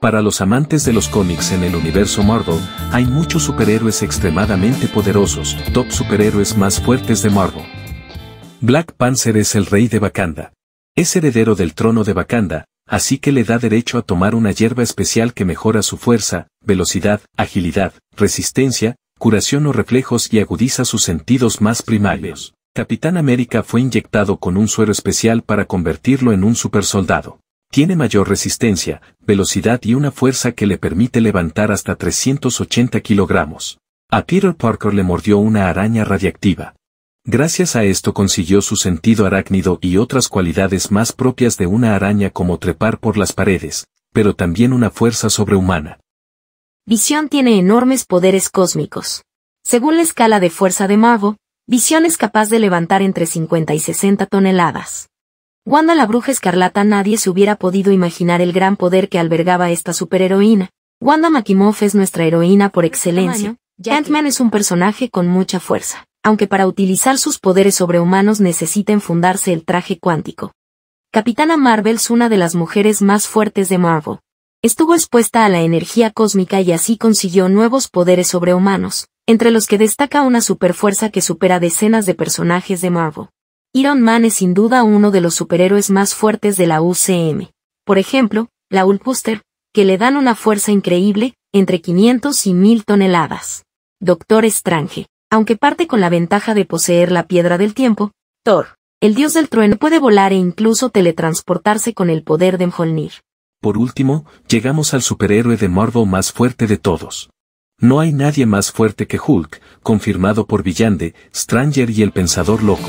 Para los amantes de los cómics en el universo Marvel, hay muchos superhéroes extremadamente poderosos, top superhéroes más fuertes de Marvel. Black Panther es el rey de Wakanda. Es heredero del trono de Wakanda, así que le da derecho a tomar una hierba especial que mejora su fuerza, velocidad, agilidad, resistencia, curación o reflejos y agudiza sus sentidos más primarios. Capitán América fue inyectado con un suero especial para convertirlo en un supersoldado. Tiene mayor resistencia, velocidad y una fuerza que le permite levantar hasta 380 kilogramos. A Peter Parker le mordió una araña radiactiva. Gracias a esto consiguió su sentido arácnido y otras cualidades más propias de una araña como trepar por las paredes, pero también una fuerza sobrehumana. Visión tiene enormes poderes cósmicos. Según la escala de fuerza de Marvel, Visión es capaz de levantar entre 50 y 60 toneladas. Wanda la bruja escarlata nadie se hubiera podido imaginar el gran poder que albergaba esta superheroína. Wanda Makimoff es nuestra heroína por excelencia. Ant-Man es un personaje con mucha fuerza, aunque para utilizar sus poderes sobrehumanos necesita enfundarse el traje cuántico. Capitana Marvel es una de las mujeres más fuertes de Marvel. Estuvo expuesta a la energía cósmica y así consiguió nuevos poderes sobrehumanos, entre los que destaca una superfuerza que supera decenas de personajes de Marvel. Iron Man es sin duda uno de los superhéroes más fuertes de la UCM. Por ejemplo, la Hulkbuster, que le dan una fuerza increíble, entre 500 y 1000 toneladas. Doctor Strange, aunque parte con la ventaja de poseer la piedra del tiempo, Thor, el dios del trueno puede volar e incluso teletransportarse con el poder de Mjolnir. Por último, llegamos al superhéroe de Marvel más fuerte de todos. No hay nadie más fuerte que Hulk, confirmado por Villande, Stranger y el Pensador Loco.